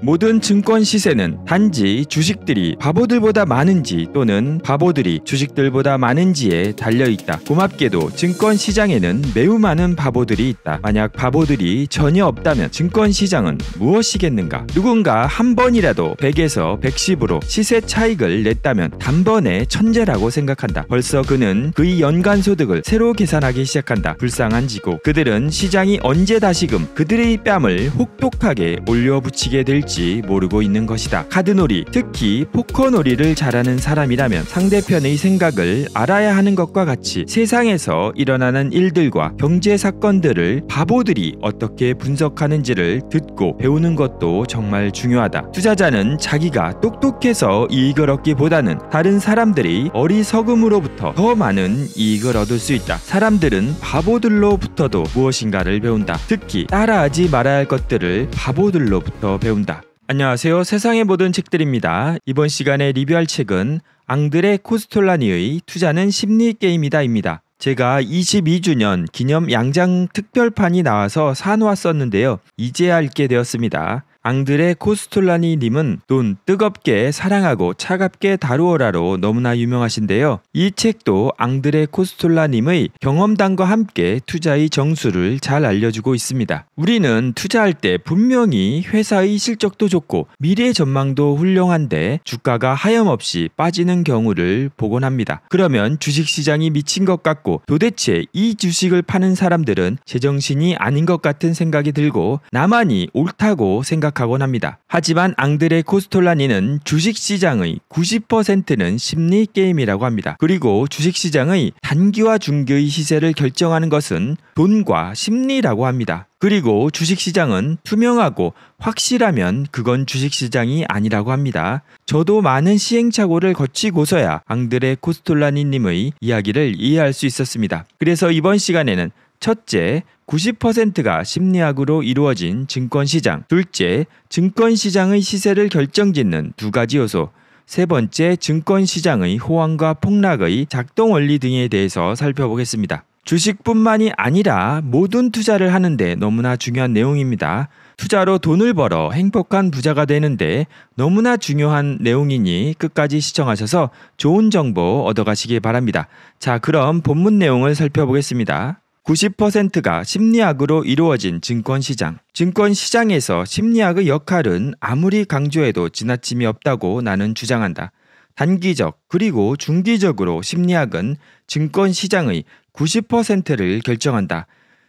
모든 증권 시세는 단지 주식들이 바보들보다 많은지 또는 바보들이 주식들보다 많은지에 달려있다. 고맙게도 증권 시장에는 매우 많은 바보들이 있다. 만약 바보들이 전혀 없다면 증권 시장은 무엇이겠는가? 누군가 한 번이라도 100에서 110으로 시세 차익을 냈다면 단번에 천재라고 생각한다. 벌써 그는 그의 연간 소득을 새로 계산하기 시작한다. 불쌍한 지고 그들은 시장이 언제 다시금 그들의 뺨을 혹독하게 올려붙이게 될 될지 모르고 있는 것이다. 카드놀이, 특히 포커놀이를 잘하는 사람이라면 상대편의 생각을 알아야 하는 것과 같이 세상에서 일어나는 일들과 경제 사건들을 바보들이 어떻게 분석하는지를 듣고 배우는 것도 정말 중요하다. 투자자는 자기가 똑똑해서 이익을 얻기보다는 다른 사람들이 어리석음으로부터 더 많은 이익을 얻을 수 있다. 사람들은 바보들로부터도 무엇인가를 배운다. 특히 따라하지 말아야 할 것들을 바보들로부터 배운다. 안녕하세요. 세상의 모든 책들입니다. 이번 시간에 리뷰할 책은 앙드레 코스톨라니의 투자는 심리 게임이다입니다. 제가 22주년 기념 양장 특별판이 나와서 사놓았었는데요. 이제 알게 되었습니다. 앙드레 코스톨라니 님은 돈 뜨겁게 사랑하고 차갑게 다루어라로 너무나 유명하신데요. 이 책도 앙드레 코스톨라 님의 경험담과 함께 투자의 정수를 잘 알려주고 있습니다. 우리는 투자할 때 분명히 회사의 실적도 좋고 미래 전망도 훌륭한데 주가가 하염없이 빠지는 경우를 보곤 합니다. 그러면 주식시장이 미친 것 같고 도대체 이 주식을 파는 사람들은 제정신이 아닌 것 같은 생각이 들고 나만이 옳다고 생각 합니다 생각하곤 합니다. 하지만 앙드레 코스톨라니는 주식시장의 90%는 심리게임이라고 합니다. 그리고 주식시장의 단기와 중기의 시세를 결정하는 것은 돈과 심리라고 합니다. 그리고 주식시장은 투명하고 확실하면 그건 주식시장이 아니라고 합니다. 저도 많은 시행착오를 거치고서야 앙드레 코스톨라니님의 이야기를 이해할 수 있었습니다. 그래서 이번 시간에는 첫째, 90%가 심리학으로 이루어진 증권시장. 둘째, 증권시장의 시세를 결정짓는 두 가지 요소. 세 번째, 증권시장의 호황과 폭락의 작동 원리 등에 대해서 살펴보겠습니다. 주식뿐만이 아니라 모든 투자를 하는데 너무나 중요한 내용입니다. 투자로 돈을 벌어 행복한 부자가 되는데 너무나 중요한 내용이니 끝까지 시청하셔서 좋은 정보 얻어가시기 바랍니다. 자, 그럼 본문 내용을 살펴보겠습니다. 90%가 심리학으로 이루어진 증권시장. 증권시장에서 심리학의 역할은 아무리 강조해도 지나침이 없다고 나는 주장한다. 단기적 그리고 중기적으로 심리학은 증권시장의 90%를 결정한다.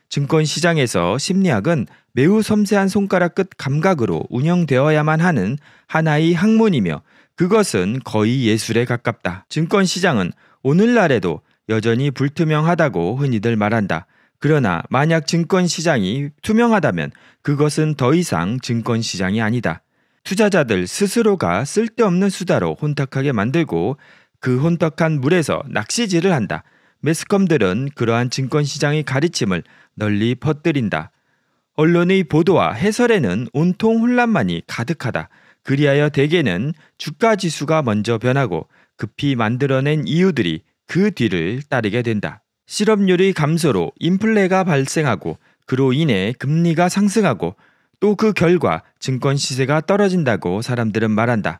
증권시장에서 심리학은 매우 섬세한 손가락 끝 감각으로 운영되어야만 하는 하나의 학문이며 그것은 거의 예술에 가깝다. 증권시장은 오늘날에도 여전히 불투명하다고 흔히들 말한다. 그러나 만약 증권 시장이 투명하다면 그것은 더 이상 증권 시장이 아니다. 투자자들 스스로가 쓸데없는 수다로 혼탁하게 만들고 그 혼탁한 물에서 낚시질을 한다. 매스컴들은 그러한 증권 시장의 가르침을 널리 퍼뜨린다. 언론의 보도와 해설에는 온통 혼란만이 가득하다. 그리하여 대개는 주가 지수가 먼저 변하고 급히 만들어낸 이유들이 그 뒤를 따르게 된다. 실업률의 감소로 인플레가 발생하고 그로 인해 금리가 상승하고 또 그 결과 증권 시세가 떨어진다고 사람들은 말한다.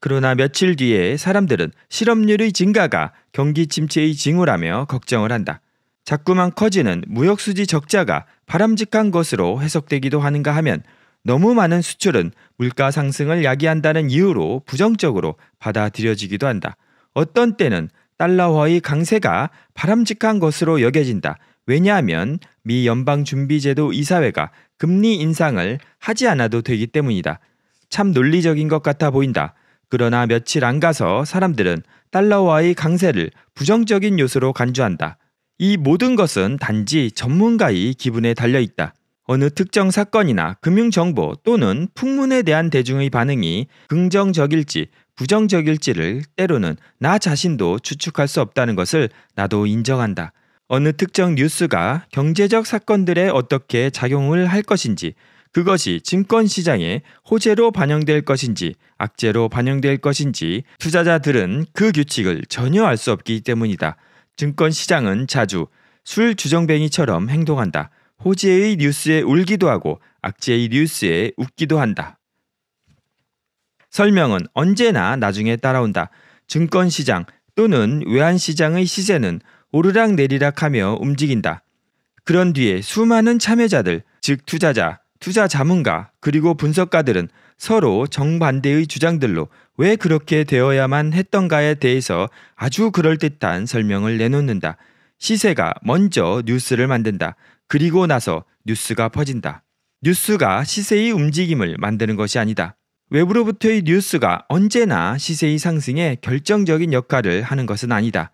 그러나 며칠 뒤에 사람들은 실업률의 증가가 경기 침체의 징후라며 걱정을 한다. 자꾸만 커지는 무역수지 적자가 바람직한 것으로 해석되기도 하는가 하면 너무 많은 수출은 물가 상승을 야기한다는 이유로 부정적으로 받아들여지기도 한다. 어떤 때는 달러화의 강세가 바람직한 것으로 여겨진다. 왜냐하면 미 연방준비제도 이사회가 금리 인상을 하지 않아도 되기 때문이다. 참 논리적인 것 같아 보인다. 그러나 며칠 안 가서 사람들은 달러화의 강세를 부정적인 요소로 간주한다. 이 모든 것은 단지 전문가의 기분에 달려 있다. 어느 특정 사건이나 금융정보 또는 풍문에 대한 대중의 반응이 긍정적일지 부정적일지를 때로는 나 자신도 추측할 수 없다는 것을 나도 인정한다. 어느 특정 뉴스가 경제적 사건들에 어떻게 작용을 할 것인지, 그것이 증권 시장에 호재로 반영될 것인지, 악재로 반영될 것인지, 투자자들은 그 규칙을 전혀 알 수 없기 때문이다. 증권 시장은 자주 술 주정뱅이처럼 행동한다. 호재의 뉴스에 울기도 하고 악재의 뉴스에 웃기도 한다. 설명은 언제나 나중에 따라온다. 증권시장 또는 외환시장의 시세는 오르락 내리락하며 움직인다. 그런 뒤에 수많은 참여자들, 즉 투자자, 투자 자문가, 그리고 분석가들은 서로 정반대의 주장들로 왜 그렇게 되어야만 했던가에 대해서 아주 그럴듯한 설명을 내놓는다. 시세가 먼저 뉴스를 만든다. 그리고 나서 뉴스가 퍼진다. 뉴스가 시세의 움직임을 만드는 것이 아니다. 외부로부터의 뉴스가 언제나 시세의 상승에 결정적인 역할을 하는 것은 아니다.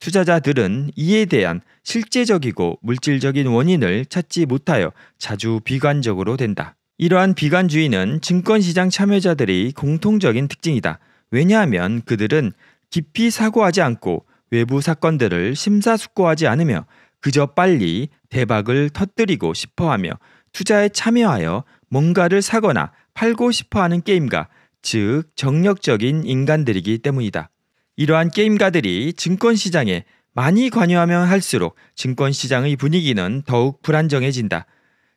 투자자들은 이에 대한 실제적이고 물질적인 원인을 찾지 못하여 자주 비관적으로 된다. 이러한 비관주의는 증권시장 참여자들의 공통적인 특징이다. 왜냐하면 그들은 깊이 사고하지 않고 외부 사건들을 심사숙고하지 않으며 그저 빨리 대박을 터뜨리고 싶어 하며 투자에 참여하여 뭔가를 사거나 팔고 싶어 하는 게임가, 즉 정력적인 인간들이기 때문이다. 이러한 게임가들이 증권 시장에 많이 관여하면 할수록 증권 시장의 분위기는 더욱 불안정해진다.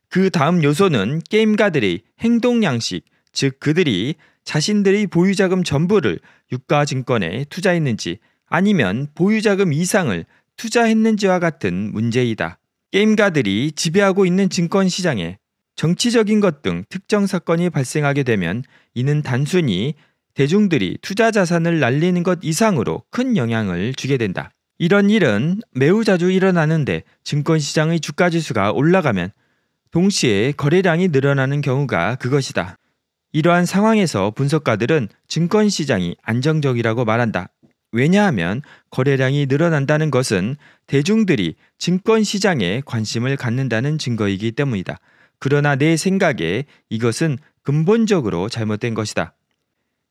그 다음 요소는 게임가들의 행동 양식, 즉 그들이 자신들의 보유자금 전부를 유가증권에 투자했는지 아니면 보유자금 이상을 투자했는지와 같은 문제이다. 게임가들이 지배하고 있는 증권 시장에 정치적인 것 등 특정 사건이 발생하게 되면 이는 단순히 대중들이 투자 자산을 날리는 것 이상으로 큰 영향을 주게 된다. 이런 일은 매우 자주 일어나는데 증권시장의 주가 지수가 올라가면 동시에 거래량이 늘어나는 경우가 그것이다. 이러한 상황에서 분석가들은 증권시장이 안정적이라고 말한다. 왜냐하면 거래량이 늘어난다는 것은 대중들이 증권시장에 관심을 갖는다는 증거이기 때문이다. 그러나 내 생각에 이것은 근본적으로 잘못된 것이다.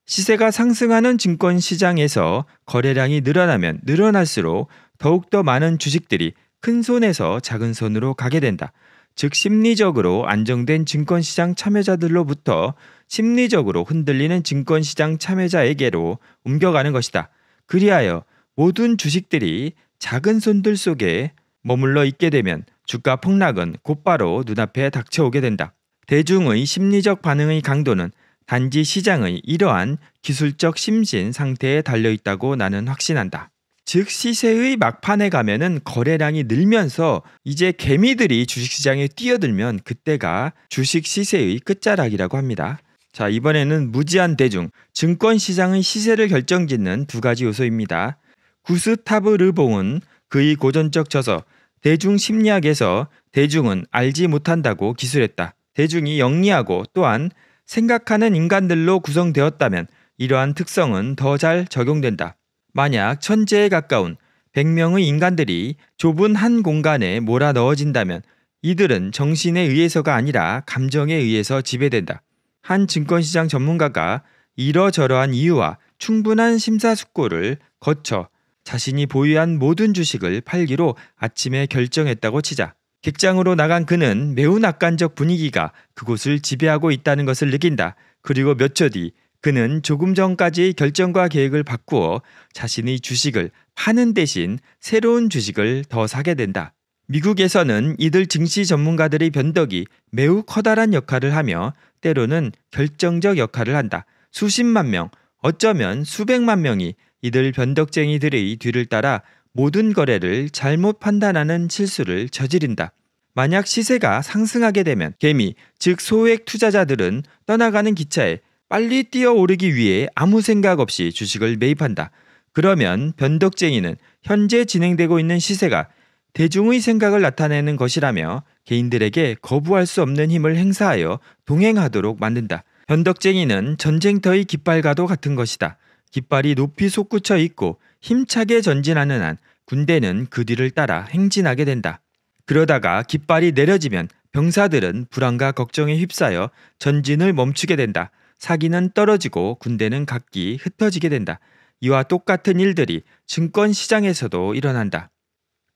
시세가 상승하는 증권 시장에서 거래량이 늘어나면 늘어날수록 더욱더 많은 주식들이 큰 손에서 작은 손으로 가게 된다. 즉 심리적으로 안정된 증권 시장 참여자들로부터 심리적으로 흔들리는 증권 시장 참여자에게로 옮겨가는 것이다. 그리하여 모든 주식들이 작은 손들 속에 머물러 있게 되면 주가 폭락은 곧바로 눈앞에 닥쳐오게 된다. 대중의 심리적 반응의 강도는 단지 시장의 이러한 기술적 심신 상태에 달려 있다고 나는 확신한다. 즉 시세의 막판에 가면은 거래량이 늘면서 이제 개미들이 주식시장에 뛰어들면 그때가 주식 시세의 끝자락이라고 합니다. 자, 이번에는 무지한 대중, 증권 시장의 시세를 결정짓는 두 가지 요소입니다. 구스타브 르봉은 그의 고전적 저서 대중 심리학에서 대중은 알지 못한다고 기술했다. 대중이 영리하고 또한 생각하는 인간들로 구성되었다면 이러한 특성은 더 잘 적용된다. 만약 천재에 가까운 100명의 인간들이 좁은 한 공간에 몰아 넣어진다면 이들은 정신에 의해서가 아니라 감정에 의해서 지배된다. 한 증권시장 전문가가 이러저러한 이유와 충분한 심사숙고를 거쳐 자신이 보유한 모든 주식을 팔기로 아침에 결정했다고 치자 객장으로 나간 그는 매우 낙관적 분위기가 그곳을 지배하고 있다는 것을 느낀다. 그리고 몇 초 뒤 그는 조금 전까지 결정과 계획을 바꾸어 자신의 주식을 파는 대신 새로운 주식을 더 사게 된다. 미국에서는 이들 증시 전문가들의 변덕이 매우 커다란 역할을 하며 때로는 결정적 역할을 한다. 수십만 명, 어쩌면 수백만 명이 이들 변덕쟁이들의 뒤를 따라 모든 거래를 잘못 판단하는 실수를 저지른다. 만약 시세가 상승하게 되면 개미, 즉 소액 투자자들은 떠나가는 기차에 빨리 뛰어오르기 위해 아무 생각 없이 주식을 매입한다. 그러면 변덕쟁이는 현재 진행되고 있는 시세가 대중의 생각을 나타내는 것이라며 개인들에게 거부할 수 없는 힘을 행사하여 동행하도록 만든다. 변덕쟁이는 전쟁터의 깃발과도 같은 것이다. 깃발이 높이 솟구쳐 있고 힘차게 전진하는 한 군대는 그 뒤를 따라 행진하게 된다. 그러다가 깃발이 내려지면 병사들은 불안과 걱정에 휩싸여 전진을 멈추게 된다. 사기는 떨어지고 군대는 각기 흩어지게 된다. 이와 똑같은 일들이 증권 시장에서도 일어난다.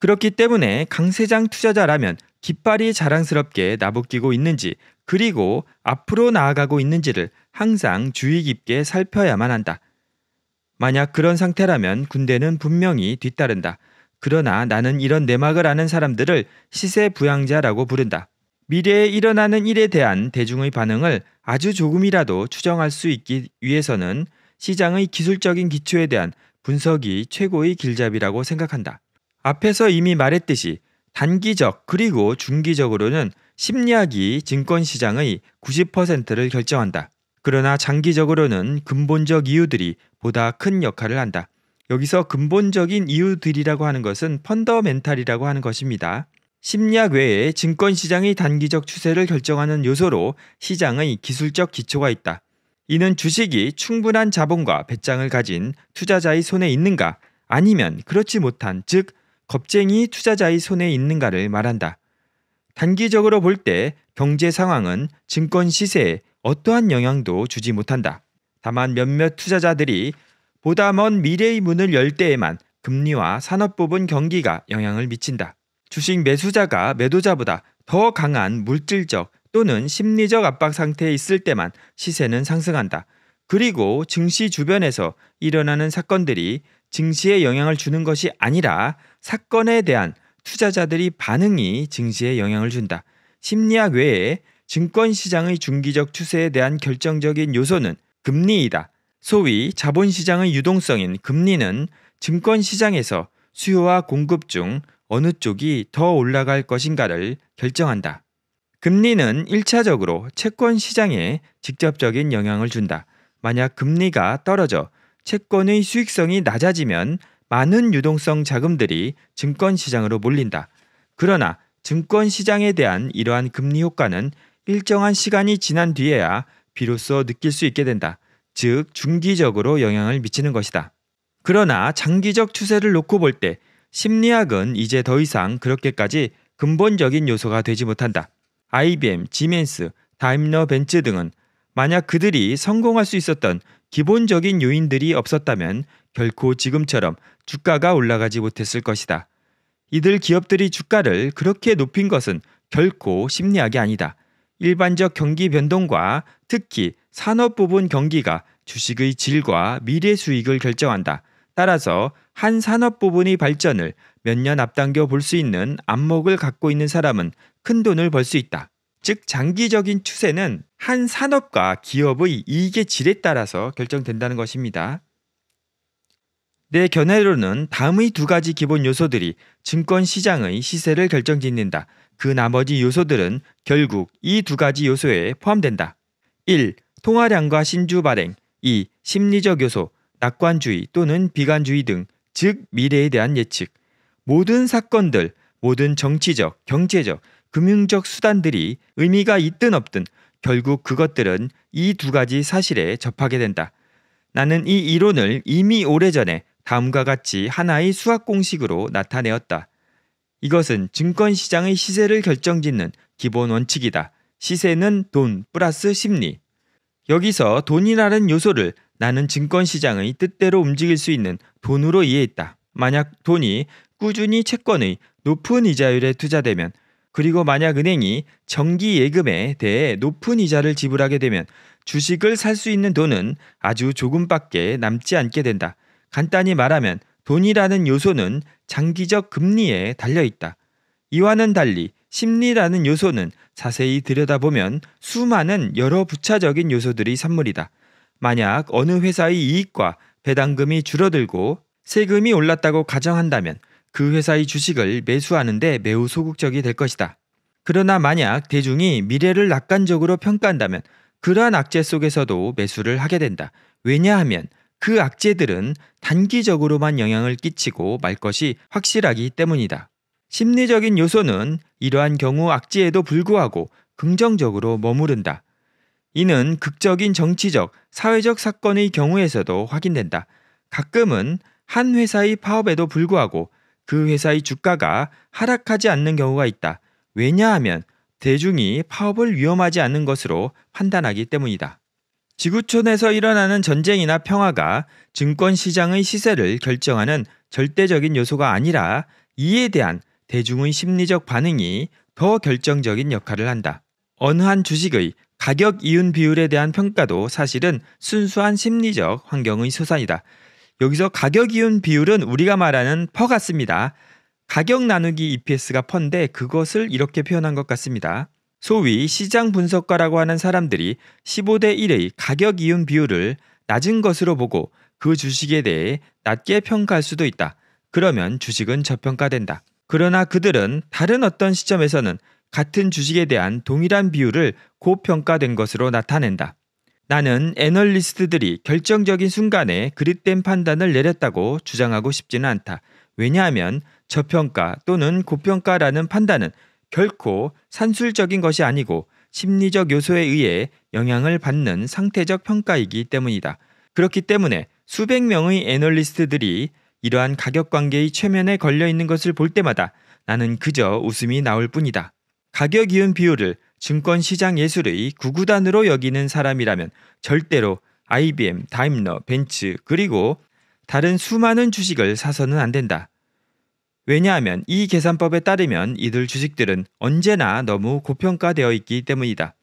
그렇기 때문에 강세장 투자자라면 깃발이 자랑스럽게 나부끼고 있는지 그리고 앞으로 나아가고 있는지를 항상 주의 깊게 살펴야만 한다. 만약 그런 상태라면 군대는 분명히 뒤따른다. 그러나 나는 이런 내막을 아는 사람들을 시세 부양자라고 부른다. 미래에 일어나는 일에 대한 대중의 반응을 아주 조금이라도 추정할 수 있기 위해서는 시장의 기술적인 기초에 대한 분석이 최고의 길잡이라고 생각한다. 앞에서 이미 말했듯이 단기적 그리고 중기적으로는 심리학이 증권 시장의 90%를 결정한다. 그러나 장기적으로는 근본적 이유들이 보다 큰 역할을 한다. 여기서 근본적인 이유들이라고 하는 것은 펀더멘탈이라고 하는 것입니다. 심리학 외에 증권시장의 단기적 추세를 결정하는 요소로 시장의 기술적 기초가 있다. 이는 주식이 충분한 자본과 배짱을 가진 투자자의 손에 있는가 아니면 그렇지 못한 즉 겁쟁이 투자자의 손에 있는가를 말한다. 단기적으로 볼 때 경제 상황은 증권 시세에 어떠한 영향도 주지 못한다. 다만 몇몇 투자자들이 보다 먼 미래의 문을 열 때에만 금리와 산업 부분 경기가 영향을 미친다. 주식 매수자가 매도자보다 더 강한 물질적 또는 심리적 압박 상태에 있을 때만 시세는 상승한다. 그리고 증시 주변에서 일어나는 사건들이 증시에 영향을 주는 것이 아니라 사건에 대한 투자자들이 반응이 증시에 영향을 준다. 심리학 외에 증권 시장의 중기적 추세에 대한 결정적인 요소는 금리이다. 소위 자본 시장의 유동성인 금리는 증권 시장에서 수요와 공급 중 어느 쪽이 더 올라갈 것인가를 결정한다. 금리는 1차적으로 채권 시장에 직접적인 영향을 준다. 만약 금리가 떨어져 채권의 수익성이 낮아지면 많은 유동성 자금들이 증권 시장으로 몰린다. 그러나 증권 시장에 대한 이러한 금리 효과는 일정한 시간이 지난 뒤에야 비로소 느낄 수 있게 된다. 즉, 중기적으로 영향을 미치는 것이다. 그러나 장기적 추세를 놓고 볼 때 심리학은 이제 더 이상 그렇게까지 근본적인 요소가 되지 못한다. IBM, 지멘스, 다임러 벤츠 등은 만약 그들이 성공할 수 있었던 기본적인 요인들이 없었다면 결코 지금처럼 주가가 올라가지 못했을 것이다. 이들 기업들이 주가를 그렇게 높인 것은 결코 심리학이 아니다. 일반적 경기 변동과 특히 산업 부분 경기가 주식의 질과 미래 수익을 결정한다. 따라서 한 산업 부분의 발전을 몇 년 앞당겨 볼 수 있는 안목을 갖고 있는 사람은 큰 돈을 벌 수 있다. 즉 장기적인 추세는 한 산업과 기업의 이익의 질에 따라서 결정된다는 것입니다. 내 견해로는 다음의 두 가지 기본 요소들이 증권 시장의 시세를 결정짓는다. 그 나머지 요소들은 결국 이 두 가지 요소에 포함된다. 1. 통화량과 신주 발행 2. 심리적 요소, 낙관주의 또는 비관주의 등 즉 미래에 대한 예측 모든 사건들, 모든 정치적, 경제적, 금융적 수단들이 의미가 있든 없든 결국 그것들은 이 두 가지 사실에 접하게 된다. 나는 이 이론을 이미 오래전에 다음과 같이 하나의 수학 공식으로 나타내었다. 이것은 증권 시장의 시세를 결정짓는 기본 원칙이다. 시세는 돈 플러스 심리. 여기서 돈이라는 요소를 나는 증권 시장의 뜻대로 움직일 수 있는 돈으로 이해했다. 만약 돈이 꾸준히 채권의 높은 이자율에 투자되면 그리고 만약 은행이 정기 예금에 대해 높은 이자를 지불하게 되면 주식을 살 수 있는 돈은 아주 조금밖에 남지 않게 된다. 간단히 말하면 돈이라는 요소는 장기적 금리에 달려 있다. 이와는 달리 심리라는 요소는 자세히 들여다보면 수많은 여러 부차적인 요소들이 산물이다. 만약 어느 회사의 이익과 배당금이 줄어들고 세금이 올랐다고 가정한다면 그 회사의 주식을 매수하는데 매우 소극적이 될 것이다. 그러나 만약 대중이 미래를 낙관적으로 평가한다면 그러한 악재 속에서도 매수를 하게 된다. 왜냐하면 그 악재들은 단기적으로만 영향을 끼치고 말 것이 확실하기 때문이다. 심리적인 요소는 이러한 경우 악재에도 불구하고 긍정적으로 머무른다. 이는 극적인 정치적, 사회적 사건의 경우에서도 확인된다. 가끔은 한 회사의 파업에도 불구하고 그 회사의 주가가 하락하지 않는 경우가 있다. 왜냐하면 대중이 파업을 위험하지 않는 것으로 판단하기 때문이다. 지구촌에서 일어나는 전쟁이나 평화가 증권 시장의 시세를 결정하는 절대적인 요소가 아니라 이에 대한 대중의 심리적 반응이 더 결정적인 역할을 한다. 어느 한 주식의 가격 이윤 비율에 대한 평가도 사실은 순수한 심리적 환경의 소산이다. 여기서 가격 이윤 비율은 우리가 말하는 퍼 같습니다. 가격 나누기 EPS가 펀데 그것을 이렇게 표현한 것 같습니다. 소위 시장 분석가라고 하는 사람들이 15대 1의 가격 이윤 비율을 낮은 것으로 보고 그 주식에 대해 낮게 평가할 수도 있다. 그러면 주식은 저평가된다. 그러나 그들은 다른 어떤 시점에서는 같은 주식에 대한 동일한 비율을 고평가된 것으로 나타낸다. 나는 애널리스트들이 결정적인 순간에 그릇된 판단을 내렸다고 주장하고 싶지는 않다. 왜냐하면 저평가 또는 고평가라는 판단은 결코 산술적인 것이 아니고 심리적 요소에 의해 영향을 받는 상태적 평가이기 때문이다. 그렇기 때문에 수백 명의 애널리스트들이 이러한 가격 관계의 최면에 걸려 있는 것을 볼 때마다 나는 그저 웃음이 나올 뿐이다. 가격 이윤 비율을 증권 시장 예술의 구구단으로 여기는 사람이라면 절대로 IBM, 다임러, 벤츠 그리고 다른 수많은 주식을 사서는 안 된다. 왜냐하면 이 계산법에 따르면 이들 주식들은 언제나 너무 고평가되어 있기 때문이다.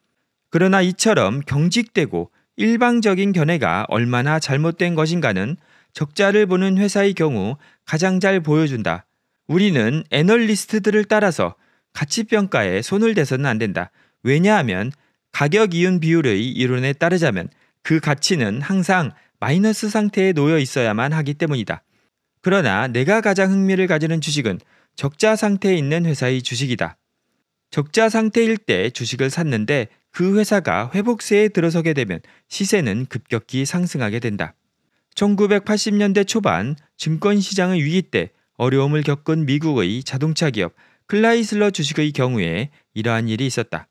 그러나 이처럼 경직되고 일방적인 견해가 얼마나 잘못된 것인가는 적자를 보는 회사의 경우 가장 잘 보여준다. 우리는 애널리스트들을 따라서 가치평가에 손을 대서는 안 된다. 왜냐하면 가격 이윤 비율의 이론에 따르자면 그 가치는 항상 마이너스 상태에 놓여 있어야만 하기 때문이다. 그러나 내가 가장 흥미를 가지는 주식은 적자 상태에 있는 회사의 주식이다. 적자 상태일 때 주식을 샀는데 그 회사가 회복세에 들어서게 되면 시세는 급격히 상승하게 된다. 1980년대 초반 증권시장의 위기 때 어려움을 겪은 미국의 자동차 기업 클라이슬러 주식의 경우에 이러한 일이 있었다.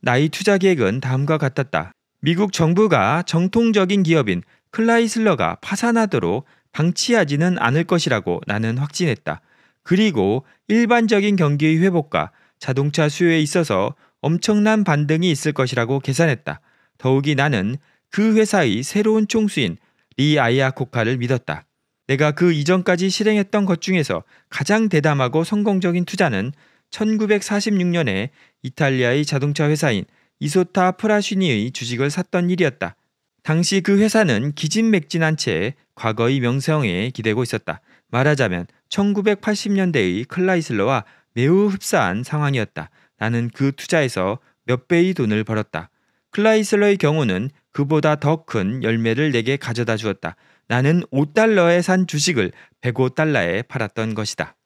나의 투자 계획은 다음과 같았다. 미국 정부가 정통적인 기업인 클라이슬러가 파산하도록 방치하지는 않을 것이라고 나는 확신했다. 그리고 일반적인 경기의 회복과 자동차 수요에 있어서 엄청난 반등이 있을 것이라고 계산했다. 더욱이 나는 그 회사의 새로운 총수인 리 아이아코카를 믿었다. 내가 그 이전까지 실행했던 것 중에서 가장 대담하고 성공적인 투자는 1946년에 이탈리아의 자동차 회사인 이소타 프라슈니의 주식을 샀던 일이었다. 당시 그 회사는 기진맥진한 채 과거의 명성에 기대고 있었다. 말하자면 1980년대의 클라이슬러와 매우 흡사한 상황이었다. 나는 그 투자에서 몇 배의 돈을 벌었다. 클라이슬러의 경우는 그보다 더 큰 열매를 내게 가져다 주었다. 나는 5달러에 산 주식을 105달러에 팔았던 것이다.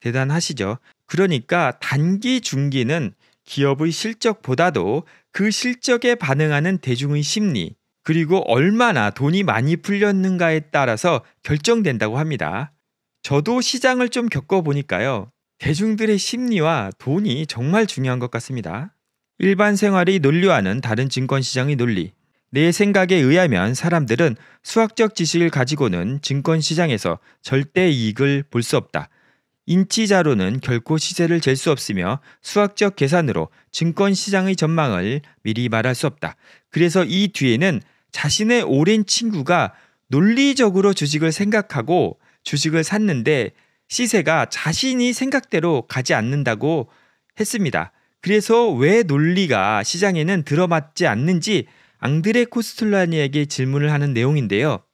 대단하시죠? 그러니까 단기 중기는 기업의 실적보다도 그 실적에 반응하는 대중의 심리, 그리고 얼마나 돈이 많이 풀렸는가에 따라서 결정된다고 합니다. 저도 시장을 좀 겪어보니까요. 대중들의 심리와 돈이 정말 중요한 것 같습니다. 일반 생활이 논리와는 다른 증권시장의 논리. 내 생각에 의하면 사람들은 수학적 지식을 가지고는 증권시장에서 절대 이익을 볼 수 없다. 인치자로는 결코 시세를 잴 수 없으며 수학적 계산으로 증권시장의 전망을 미리 말할 수 없다. 그래서 이 뒤에는 자신의 오랜 친구가 논리적으로 주식을 생각하고 주식을 샀는데 시세가 자신이 생각대로 가지 않는다고 했습니다. 그래서 왜 논리가 시장에는 들어맞지 않는지 앙드레 코스툴라니에게 질문을 하는 내용인데요.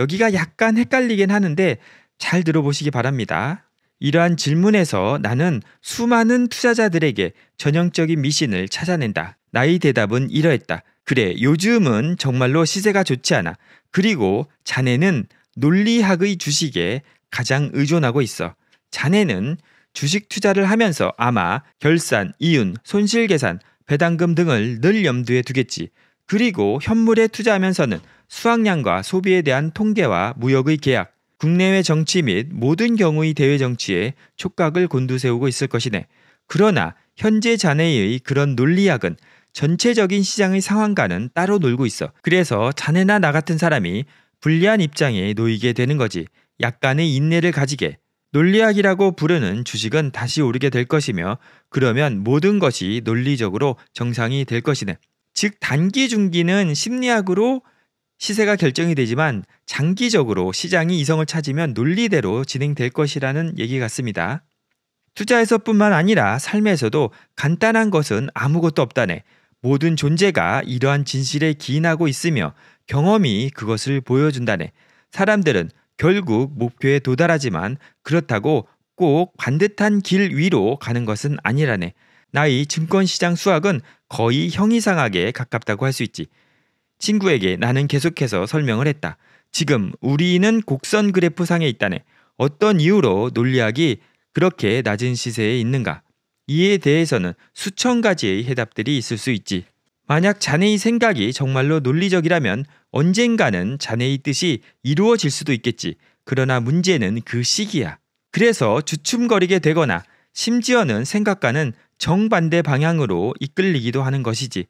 여기가 약간 헷갈리긴 하는데 잘 들어보시기 바랍니다. 이러한 질문에서 나는 수많은 투자자들에게 전형적인 미신을 찾아낸다. 나의 대답은 이러했다. 그래, 요즘은 정말로 시세가 좋지 않아. 그리고 자네는 논리학의 주식에 가장 의존하고 있어. 자네는 주식 투자를 하면서 아마 결산, 이윤, 손실 계산, 배당금 등을 늘 염두에 두겠지. 그리고 현물에 투자하면서는 수확량과 소비에 대한 통계와 무역의 계약, 국내외 정치 및 모든 경우의 대외 정치에 촉각을 곤두세우고 있을 것이네. 그러나 현재 자네의 그런 논리학은 전체적인 시장의 상황과는 따로 놀고 있어. 그래서 자네나 나 같은 사람이 불리한 입장에 놓이게 되는 거지. 약간의 인내를 가지게. 논리학이라고 부르는 주식은 다시 오르게 될 것이며 그러면 모든 것이 논리적으로 정상이 될 것이네. 즉 단기 중기는 심리학으로 시세가 결정이 되지만 장기적으로 시장이 이성을 찾으면 논리대로 진행될 것이라는 얘기 같습니다. 투자에서뿐만 아니라 삶에서도 간단한 것은 아무것도 없다네. 모든 존재가 이러한 진실에 기인하고 있으며 경험이 그것을 보여준다네. 사람들은 결국 목표에 도달하지만 그렇다고 꼭 반듯한 길 위로 가는 것은 아니라네. 나의 증권시장 수학은 거의 형이상학에 가깝다고 할 수 있지. 친구에게 나는 계속해서 설명을 했다. 지금 우리는 곡선 그래프 상에 있다네. 어떤 이유로 논리학이 그렇게 낮은 시세에 있는가? 이에 대해서는 수천 가지의 해답들이 있을 수 있지. 만약 자네의 생각이 정말로 논리적이라면 언젠가는 자네의 뜻이 이루어질 수도 있겠지. 그러나 문제는 그 시기야. 그래서 주춤거리게 되거나 심지어는 생각과는 정반대 방향으로 이끌리기도 하는 것이지.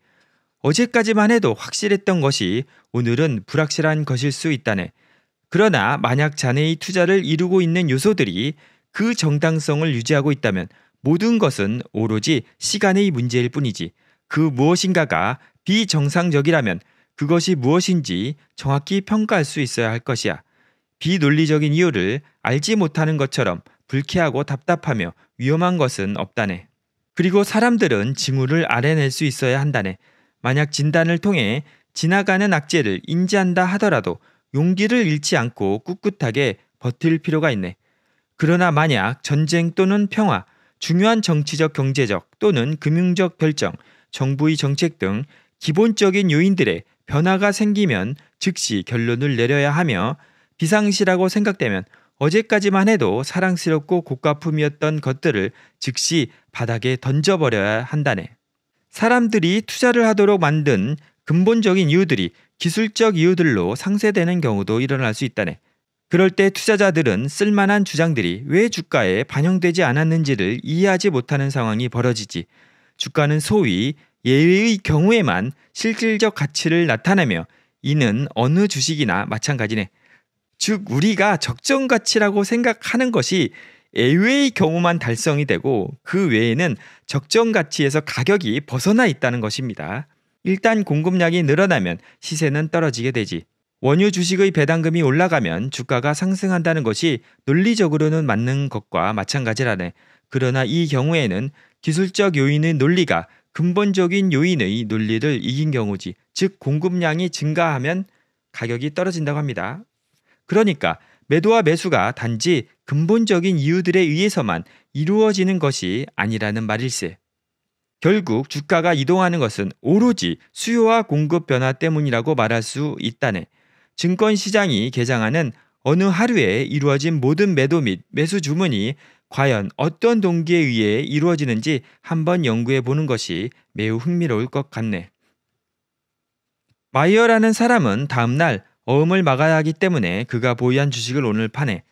어제까지만 해도 확실했던 것이 오늘은 불확실한 것일 수 있다네. 그러나 만약 자네의 투자를 이루고 있는 요소들이 그 정당성을 유지하고 있다면 모든 것은 오로지 시간의 문제일 뿐이지 그 무엇인가가 비정상적이라면 그것이 무엇인지 정확히 평가할 수 있어야 할 것이야. 비논리적인 이유를 알지 못하는 것처럼 불쾌하고 답답하며 위험한 것은 없다네. 그리고 사람들은 징후를 알아낼 수 있어야 한다네. 만약 진단을 통해 지나가는 악재를 인지한다 하더라도 용기를 잃지 않고 꿋꿋하게 버틸 필요가 있네. 그러나 만약 전쟁 또는 평화, 중요한 정치적, 경제적 또는 금융적 결정, 정부의 정책 등 기본적인 요인들의 변화가 생기면 즉시 결론을 내려야 하며 비상시라고 생각되면 어제까지만 해도 사랑스럽고 고가품이었던 것들을 즉시 바닥에 던져버려야 한다네. 사람들이 투자를 하도록 만든 근본적인 이유들이 기술적 이유들로 상쇄되는 경우도 일어날 수 있다네. 그럴 때 투자자들은 쓸만한 주장들이 왜 주가에 반영되지 않았는지를 이해하지 못하는 상황이 벌어지지 주가는 소위 예외의 경우에만 실질적 가치를 나타내며 이는 어느 주식이나 마찬가지네. 즉 우리가 적정 가치라고 생각하는 것이 예외의 경우만 달성이 되고 그 외에는 적정 가치에서 가격이 벗어나 있다는 것입니다. 일단 공급량이 늘어나면 시세는 떨어지게 되지. 원유 주식의 배당금이 올라가면 주가가 상승한다는 것이 논리적으로는 맞는 것과 마찬가지라네. 그러나 이 경우에는 기술적 요인의 논리가 근본적인 요인의 논리를 이긴 경우지. 즉 공급량이 증가하면 가격이 떨어진다고 합니다. 그러니까 매도와 매수가 단지 근본적인 이유들에 의해서만 이루어지는 것이 아니라는 말일세. 결국 주가가 이동하는 것은 오로지 수요와 공급 변화 때문이라고 말할 수 있다네. 증권시장이 개장하는 어느 하루에 이루어진 모든 매도 및 매수 주문이 과연 어떤 동기에 의해 이루어지는지 한번 연구해 보는 것이 매우 흥미로울 것 같네. 마이어라는 사람은 다음날 어음을 막아야 하기 때문에 그가 보유한 주식을 오늘 파네.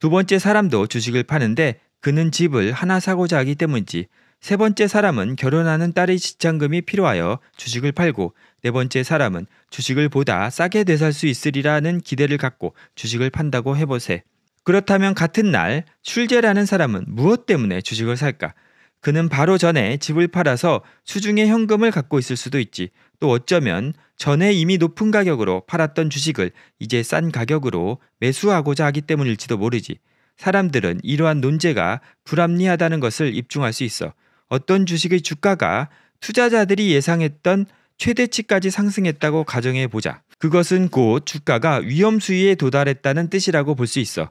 두 번째 사람도 주식을 파는데 그는 집을 하나 사고자 하기 때문인지세 번째 사람은 결혼하는 딸의 지장금이 필요하여 주식을 팔고 네 번째 사람은 주식을 보다 싸게 되살 수 있으리라는 기대를 갖고 주식을 판다고 해보세. 그렇다면 같은 날 출제라는 사람은 무엇 때문에 주식을 살까? 그는 바로 전에 집을 팔아서 수중에 현금을 갖고 있을 수도 있지. 또 어쩌면 전에 이미 높은 가격으로 팔았던 주식을 이제 싼 가격으로 매수하고자 하기 때문일지도 모르지. 사람들은 이러한 논제가 불합리하다는 것을 입증할 수 있어. 어떤 주식의 주가가 투자자들이 예상했던 최대치까지 상승했다고 가정해 보자. 그것은 곧 주가가 위험 수위에 도달했다는 뜻이라고 볼 수 있어.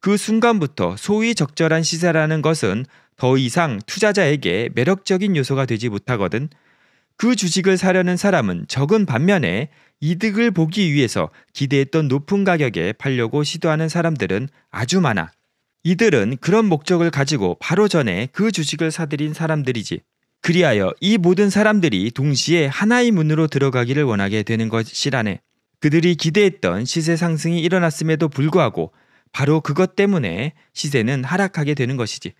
그 순간부터 소위 적절한 시세라는 것은 더 이상 투자자에게 매력적인 요소가 되지 못하거든. 그 주식을 사려는 사람은 적은 반면에 이득을 보기 위해서 기대했던 높은 가격에 팔려고 시도하는 사람들은 아주 많아. 이들은 그런 목적을 가지고 바로 전에 그 주식을 사들인 사람들이지. 그리하여 이 모든 사람들이 동시에 하나의 문으로 들어가기를 원하게 되는 것이라네. 그들이 기대했던 시세 상승이 일어났음에도 불구하고 바로 그것 때문에 시세는 하락하게 되는 것이지.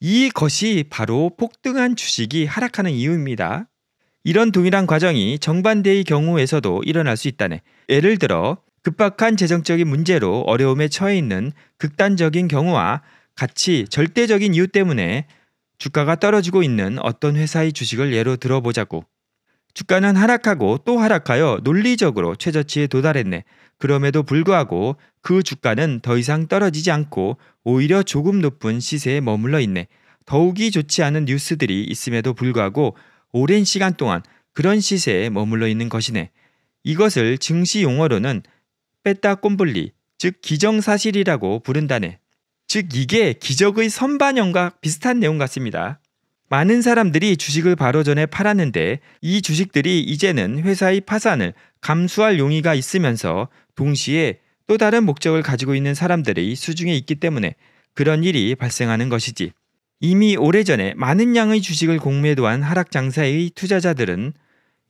이것이 바로 폭등한 주식이 하락하는 이유입니다. 이런 동일한 과정이 정반대의 경우에서도 일어날 수 있다네. 예를 들어 급박한 재정적인 문제로 어려움에 처해 있는 극단적인 경우와 같이 절대적인 이유 때문에 주가가 떨어지고 있는 어떤 회사의 주식을 예로 들어보자고. 주가는 하락하고 또 하락하여 논리적으로 최저치에 도달했네. 그럼에도 불구하고 그 주가는 더 이상 떨어지지 않고 오히려 조금 높은 시세에 머물러 있네. 더욱이 좋지 않은 뉴스들이 있음에도 불구하고 오랜 시간 동안 그런 시세에 머물러 있는 것이네. 이것을 증시 용어로는 빼다 꼼블리, 즉 기정사실이라고 부른다네. 즉 이게 기적의 선반영과 비슷한 내용 같습니다. 많은 사람들이 주식을 바로 전에 팔았는데 이 주식들이 이제는 회사의 파산을 감수할 용의가 있으면서 동시에 또 다른 목적을 가지고 있는 사람들의 수중에 있기 때문에 그런 일이 발생하는 것이지. 이미 오래전에 많은 양의 주식을 공매도한 하락 장사의 투자자들은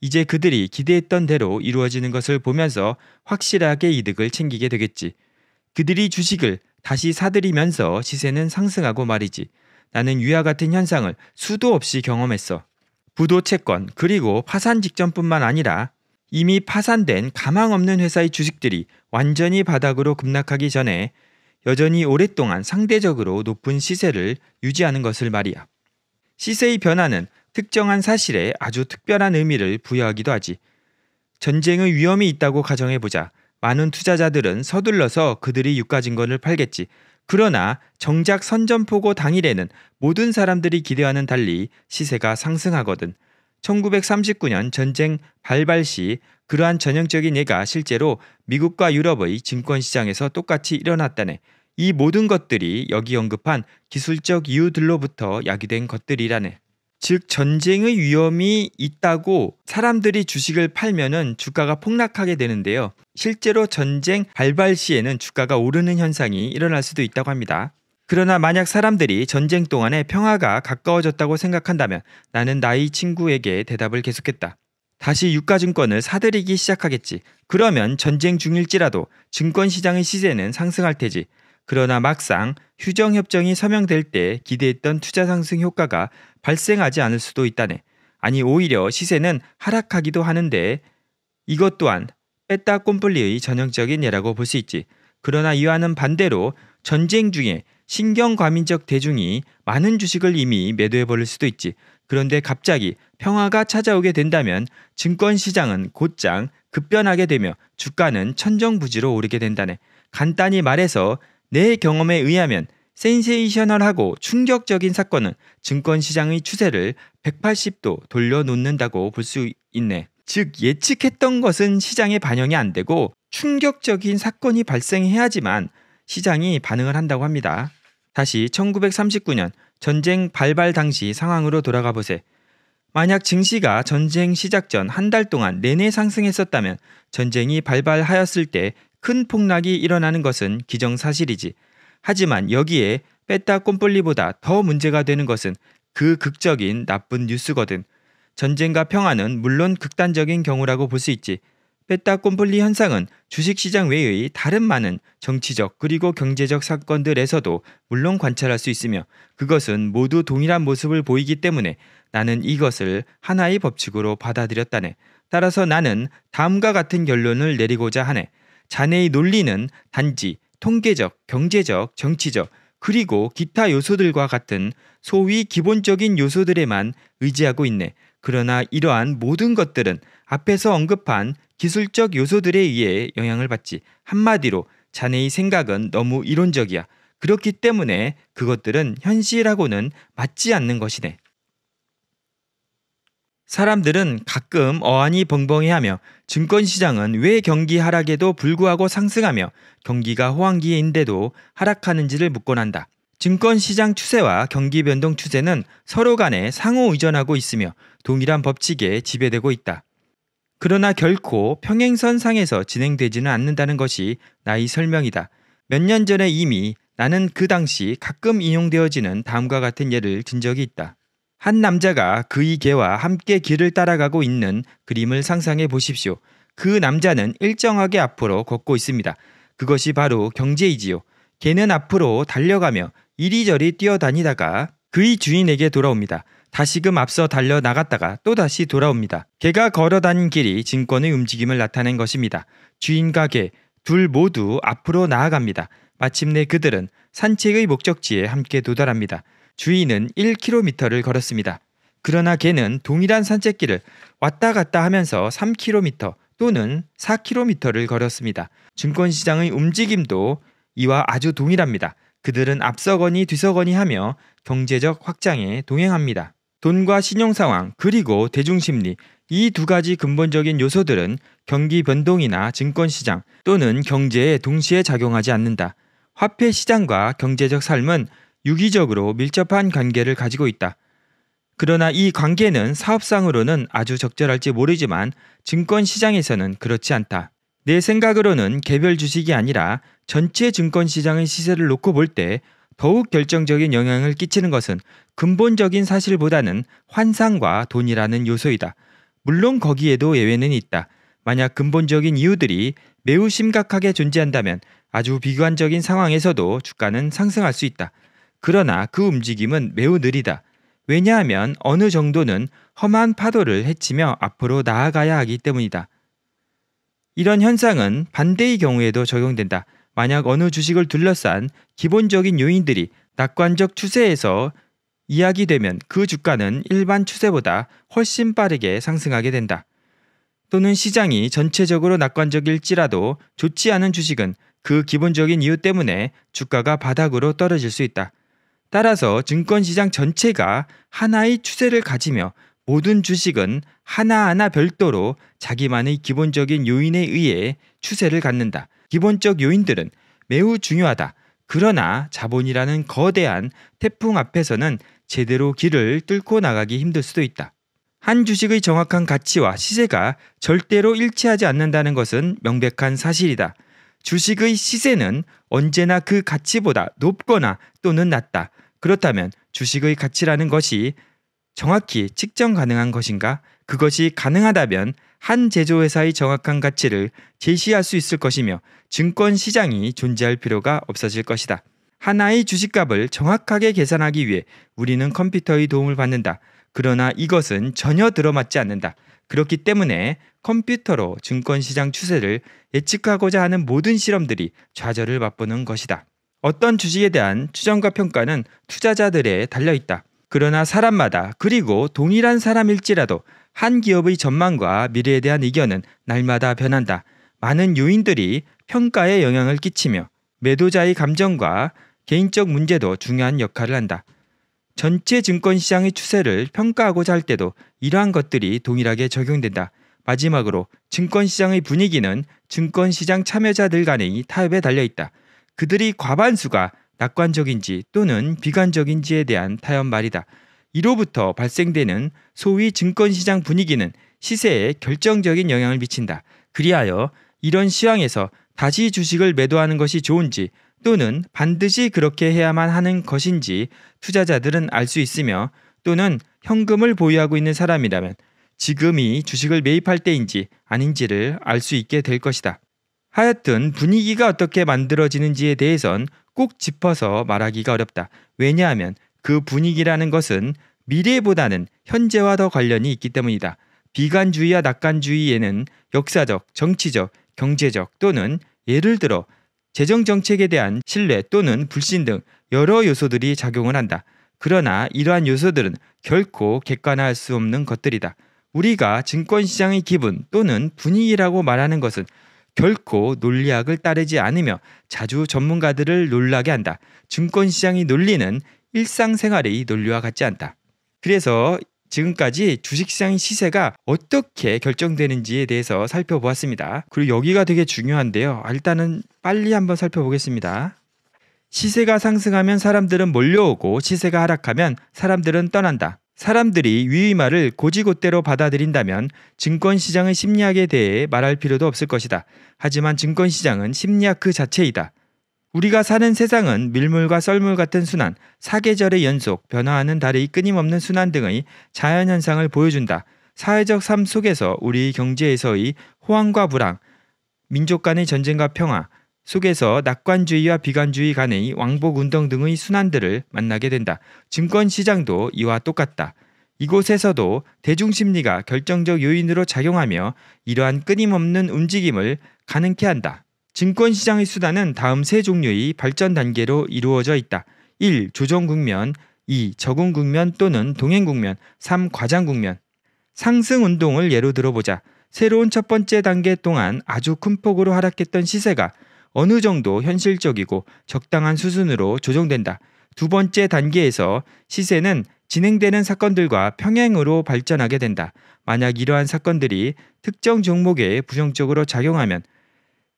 이제 그들이 기대했던 대로 이루어지는 것을 보면서 확실하게 이득을 챙기게 되겠지. 그들이 주식을 다시 사들이면서 시세는 상승하고 말이지. 나는 위와 같은 현상을 수도 없이 경험했어. 부도 채권 그리고 파산 직전뿐만 아니라 이미 파산된 가망 없는 회사의 주식들이 완전히 바닥으로 급락하기 전에 여전히 오랫동안 상대적으로 높은 시세를 유지하는 것을 말이야. 시세의 변화는 특정한 사실에 아주 특별한 의미를 부여하기도 하지. 전쟁의 위험이 있다고 가정해보자. 많은 투자자들은 서둘러서 그들이 유가 증권을 팔겠지. 그러나 정작 선전포고 당일에는 모든 사람들이 기대와는 달리 시세가 상승하거든. 1939년 전쟁 발발 시 그러한 전형적인 예가 실제로 미국과 유럽의 증권 시장에서 똑같이 일어났다네. 이 모든 것들이 여기 언급한 기술적 이유들로부터 야기된 것들이라네. 즉 전쟁의 위험이 있다고 사람들이 주식을 팔면은 주가가 폭락하게 되는데요. 실제로 전쟁 발발 시에는 주가가 오르는 현상이 일어날 수도 있다고 합니다. 그러나 만약 사람들이 전쟁 동안에 평화가 가까워졌다고 생각한다면 나는 나의 친구에게 대답을 계속했다. 다시 유가증권을 사들이기 시작하겠지. 그러면 전쟁 중일지라도 증권시장의 시세는 상승할 테지. 그러나 막상 휴정협정이 서명될 때 기대했던 투자 상승 효과가 발생하지 않을 수도 있다네. 아니 오히려 시세는 하락하기도 하는데 이것 또한 빼따 꼼플리의 전형적인 예라고 볼 수 있지. 그러나 이와는 반대로 전쟁 중에 신경과민적 대중이 많은 주식을 이미 매도해 버릴 수도 있지. 그런데 갑자기 평화가 찾아오게 된다면 증권시장은 곧장 급변하게 되며 주가는 천정부지로 오르게 된다네. 간단히 말해서 내 경험에 의하면 센세이셔널하고 충격적인 사건은 증권시장의 추세를 180도 돌려놓는다고 볼 수 있네. 즉 예측했던 것은 시장에 반영이 안 되고 충격적인 사건이 발생해야지만 시장이 반응을 한다고 합니다. 다시 1939년 전쟁 발발 당시 상황으로 돌아가 보세. 만약 증시가 전쟁 시작 전 한 달 동안 내내 상승했었다면 전쟁이 발발하였을 때 큰 폭락이 일어나는 것은 기정사실이지 하지만 여기에 뺐다 꼼뿔리보다 더 문제가 되는 것은 그 극적인 나쁜 뉴스거든. 전쟁과 평화는 물론 극단적인 경우라고 볼 수 있지. 뺐다 꼼뿔리 현상은 주식시장 외의 다른 많은 정치적 그리고 경제적 사건들에서도 물론 관찰할 수 있으며 그것은 모두 동일한 모습을 보이기 때문에 나는 이것을 하나의 법칙으로 받아들였다네. 따라서 나는 다음과 같은 결론을 내리고자 하네. 자네의 논리는 단지 통계적, 경제적, 정치적, 그리고 기타 요소들과 같은 소위 기본적인 요소들에만 의지하고 있네. 그러나 이러한 모든 것들은 앞에서 언급한 기술적 요소들에 의해 영향을 받지. 한마디로 자네의 생각은 너무 이론적이야. 그렇기 때문에 그것들은 현실하고는 맞지 않는 것이네. 사람들은 가끔 어안이 벙벙해하며 증권시장은 왜 경기 하락에도 불구하고 상승하며 경기가 호황기인데도 하락하는지를 묻곤 한다. 증권시장 추세와 경기 변동 추세는 서로 간에 상호 의존하고 있으며 동일한 법칙에 지배되고 있다. 그러나 결코 평행선 상에서 진행되지는 않는다는 것이 나의 설명이다. 몇 년 전에 이미 나는 그 당시 가끔 인용되어지는 다음과 같은 예를 든 적이 있다. 한 남자가 그의 개와 함께 길을 따라가고 있는 그림을 상상해 보십시오. 그 남자는 일정하게 앞으로 걷고 있습니다. 그것이 바로 경제이지요. 개는 앞으로 달려가며 이리저리 뛰어다니다가 그의 주인에게 돌아옵니다. 다시금 앞서 달려 나갔다가 또다시 돌아옵니다. 개가 걸어다닌 길이 증권의 움직임을 나타낸 것입니다. 주인과 개, 둘 모두 앞으로 나아갑니다. 마침내 그들은 산책의 목적지에 함께 도달합니다. 주인은 1km를 걸었습니다. 그러나 개는 동일한 산책길을 왔다 갔다 하면서 3km 또는 4km를 걸었습니다. 증권시장의 움직임도 이와 아주 동일합니다. 그들은 앞서거니 뒤서거니 하며 경제적 확장에 동행합니다. 돈과 신용 상황 그리고 대중심리 이 두 가지 근본적인 요소들은 경기 변동이나 증권시장 또는 경제에 동시에 작용하지 않는다. 화폐 시장과 경제적 삶은 유기적으로 밀접한 관계를 가지고 있다. 그러나 이 관계는 사업상으로는 아주 적절할지 모르지만 증권 시장에서는 그렇지 않다. 내 생각으로는 개별 주식이 아니라 전체 증권 시장의 시세를 놓고 볼 때 더욱 결정적인 영향을 끼치는 것은 근본적인 사실보다는 환상과 돈이라는 요소이다. 물론 거기에도 예외는 있다. 만약 근본적인 이유들이 매우 심각하게 존재한다면 아주 비관적인 상황에서도 주가는 상승할 수 있다. 그러나 그 움직임은 매우 느리다. 왜냐하면 어느 정도는 험한 파도를 헤치며 앞으로 나아가야 하기 때문이다. 이런 현상은 반대의 경우에도 적용된다. 만약 어느 주식을 둘러싼 기본적인 요인들이 낙관적 추세에서 이야기되면 그 주가는 일반 추세보다 훨씬 빠르게 상승하게 된다. 또는 시장이 전체적으로 낙관적일지라도 좋지 않은 주식은 그 기본적인 이유 때문에 주가가 바닥으로 떨어질 수 있다. 따라서 증권시장 전체가 하나의 추세를 가지며 모든 주식은 하나하나 별도로 자기만의 기본적인 요인에 의해 추세를 갖는다. 기본적 요인들은 매우 중요하다. 그러나 자본이라는 거대한 태풍 앞에서는 제대로 길을 뚫고 나가기 힘들 수도 있다. 한 주식의 정확한 가치와 시세가 절대로 일치하지 않는다는 것은 명백한 사실이다. 주식의 시세는 언제나 그 가치보다 높거나 또는 낮다. 그렇다면 주식의 가치라는 것이 정확히 측정 가능한 것인가? 그것이 가능하다면 한 제조회사의 정확한 가치를 제시할 수 있을 것이며 증권 시장이 존재할 필요가 없어질 것이다. 하나의 주식값을 정확하게 계산하기 위해 우리는 컴퓨터의 도움을 받는다. 그러나 이것은 전혀 들어맞지 않는다. 그렇기 때문에 컴퓨터로 증권 시장 추세를 예측하고자 하는 모든 실험들이 좌절을 맛보는 것이다. 어떤 주식에 대한 추정과 평가는 투자자들에 달려 있다. 그러나 사람마다 그리고 동일한 사람일지라도 한 기업의 전망과 미래에 대한 의견은 날마다 변한다. 많은 요인들이 평가에 영향을 끼치며 매도자의 감정과 개인적 문제도 중요한 역할을 한다. 전체 증권 시장의 추세를 평가하고자 할 때도 이러한 것들이 동일하게 적용된다. 마지막으로 증권 시장의 분위기는 증권 시장 참여자들 간의 타협에 달려 있다. 그들이 과반수가 낙관적인지 또는 비관적인지에 대한 타협 말이다. 이로부터 발생되는 소위 증권시장 분위기는 시세에 결정적인 영향을 미친다. 그리하여 이런 시황에서 다시 주식을 매도하는 것이 좋은지 또는 반드시 그렇게 해야만 하는 것인지 투자자들은 알 수 있으며 또는 현금을 보유하고 있는 사람이라면 지금이 주식을 매입할 때인지 아닌지를 알 수 있게 될 것이다. 하여튼 분위기가 어떻게 만들어지는지에 대해선 꼭 짚어서 말하기가 어렵다. 왜냐하면 그 분위기라는 것은 미래보다는 현재와 더 관련이 있기 때문이다. 비관주의와 낙관주의에는 역사적, 정치적, 경제적 또는 예를 들어 재정 정책에 대한 신뢰 또는 불신 등 여러 요소들이 작용을 한다. 그러나 이러한 요소들은 결코 객관화할 수 없는 것들이다. 우리가 증권시장의 기분 또는 분위기라고 말하는 것은 결코 논리학을 따르지 않으며 자주 전문가들을 놀라게 한다. 증권시장이 논리는 일상생활의 논리와 같지 않다. 그래서 지금까지 주식시장의 시세가 어떻게 결정되는지에 대해서 살펴보았습니다. 그리고 여기가 되게 중요한데요. 일단은 빨리 한번 살펴보겠습니다. 시세가 상승하면 사람들은 몰려오고 시세가 하락하면 사람들은 떠난다. 사람들이 위의 말을 고지고대로 받아들인다면 증권시장의 심리학에 대해 말할 필요도 없을 것이다. 하지만 증권시장은 심리학 그 자체이다. 우리가 사는 세상은 밀물과 썰물 같은 순환, 사계절의 연속, 변화하는 달의 끊임없는 순환 등의 자연현상을 보여준다. 사회적 삶 속에서 우리 경제에서의 호황과 불황, 민족 간의 전쟁과 평화, 속에서 낙관주의와 비관주의 간의 왕복 운동 등의 순환들을 만나게 된다. 증권 시장도 이와 똑같다. 이곳에서도 대중심리가 결정적 요인으로 작용하며 이러한 끊임없는 움직임을 가능케 한다. 증권시장의 수단은 다음 세 종류의 발전 단계로 이루어져 있다. 1. 조정 국면 2. 적응 국면 또는 동행 국면 3. 과장 국면 상승 운동을 예로 들어보자. 새로운 첫 번째 단계 동안 아주 큰 폭으로 하락했던 시세가 어느 정도 현실적이고 적당한 수순으로 조정된다. 두 번째 단계에서 시세는 진행되는 사건들과 평행으로 발전하게 된다. 만약 이러한 사건들이 특정 종목에 부정적으로 작용하면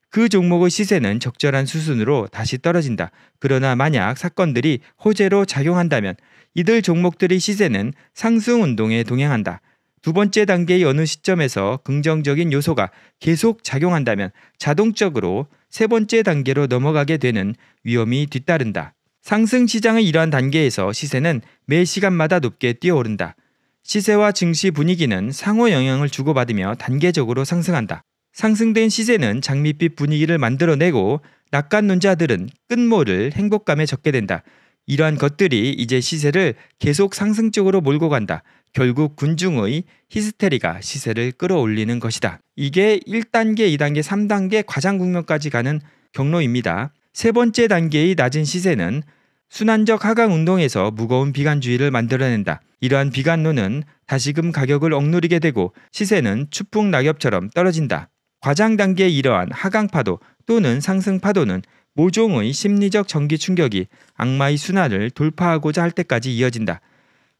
그 종목의 시세는 적절한 수순으로 다시 떨어진다. 그러나 만약 사건들이 호재로 작용한다면 이들 종목들의 시세는 상승 운동에 동행한다. 두 번째 단계의 어느 시점에서 긍정적인 요소가 계속 작용한다면 자동적으로 세 번째 단계로 넘어가게 되는 위험이 뒤따른다. 상승 시장의 이러한 단계에서 시세는 매 시간마다 높게 뛰어오른다. 시세와 증시 분위기는 상호 영향을 주고받으며 단계적으로 상승한다. 상승된 시세는 장밋빛 분위기를 만들어내고 낙관론자들은 끝모를 행복감에 적게 된다. 이러한 것들이 이제 시세를 계속 상승 쪽으로 몰고 간다. 결국 군중의 히스테리가 시세를 끌어올리는 것이다. 이게 1단계, 2단계, 3단계 과장 국면까지 가는 경로입니다. 세 번째 단계의 낮은 시세는 순환적 하강 운동에서 무거운 비관주의를 만들어낸다. 이러한 비관론은 다시금 가격을 억누르게 되고 시세는 추풍 낙엽처럼 떨어진다. 과장 단계의 이러한 하강 파도 또는 상승 파도는 모종의 심리적 전기 충격이 악마의 순환을 돌파하고자 할 때까지 이어진다.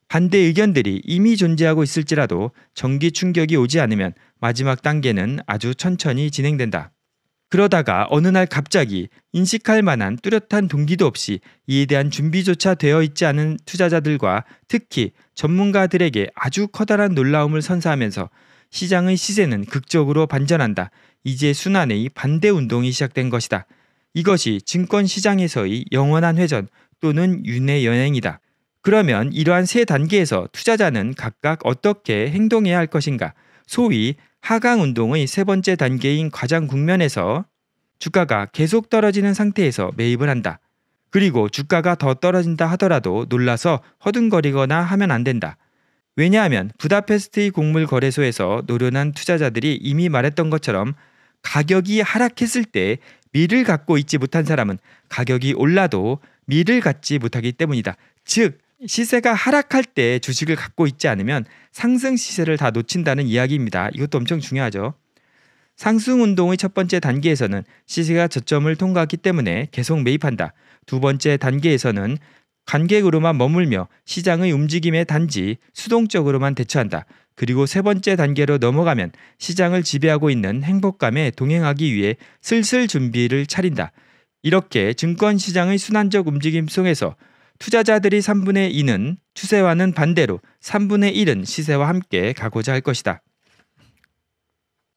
반대 의견들이 이미 존재하고 있을지라도 전기 충격이 오지 않으면 마지막 단계는 아주 천천히 진행된다. 그러다가 어느 날 갑자기 인식할 만한 뚜렷한 동기도 없이 이에 대한 준비조차 되어 있지 않은 투자자들과 특히 전문가들에게 아주 커다란 놀라움을 선사하면서 시장의 시세는 극적으로 반전한다. 이제 순환의 반대 운동이 시작된 것이다. 이것이 증권시장에서의 영원한 회전 또는 윤회 연행이다. 그러면 이러한 세 단계에서 투자자는 각각 어떻게 행동해야 할 것인가? 소위 하강 운동의 세 번째 단계인 과장 국면에서 주가가 계속 떨어지는 상태에서 매입을 한다. 그리고 주가가 더 떨어진다 하더라도 놀라서 허둥거리거나 하면 안 된다. 왜냐하면 부다페스트의 곡물 거래소에서 노련한 투자자들이 이미 말했던 것처럼 가격이 하락했을 때 미를 갖고 있지 못한 사람은 가격이 올라도 미를 갖지 못하기 때문이다. 즉 시세가 하락할 때 주식을 갖고 있지 않으면 상승 시세를 다 놓친다는 이야기입니다. 이것도 엄청 중요하죠. 상승 운동의 첫 번째 단계에서는 시세가 저점을 통과하기 때문에 계속 매입한다. 두 번째 단계에서는 관객으로만 머물며 시장의 움직임에 단지 수동적으로만 대처한다. 그리고 세 번째 단계로 넘어가면 시장을 지배하고 있는 행복감에 동행하기 위해 슬슬 준비를 차린다. 이렇게 증권 시장의 순환적 움직임 속에서 투자자들이 3분의 2는 추세와는 반대로 3분의 1은 시세와 함께 가고자 할 것이다.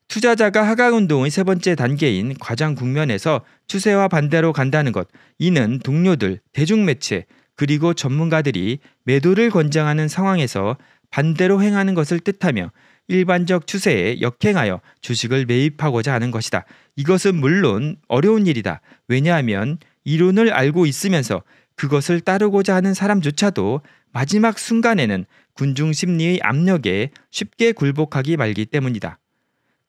투자자가 하강운동의 세 번째 단계인 과장 국면에서 추세와 반대로 간다는 것, 이는 동료들, 대중매체, 그리고 전문가들이 매도를 권장하는 상황에서 반대로 행하는 것을 뜻하며 일반적 추세에 역행하여 주식을 매입하고자 하는 것이다. 이것은 물론 어려운 일이다. 왜냐하면 이론을 알고 있으면서 그것을 따르고자 하는 사람조차도 마지막 순간에는 군중 심리의 압력에 쉽게 굴복하기 말기 때문이다.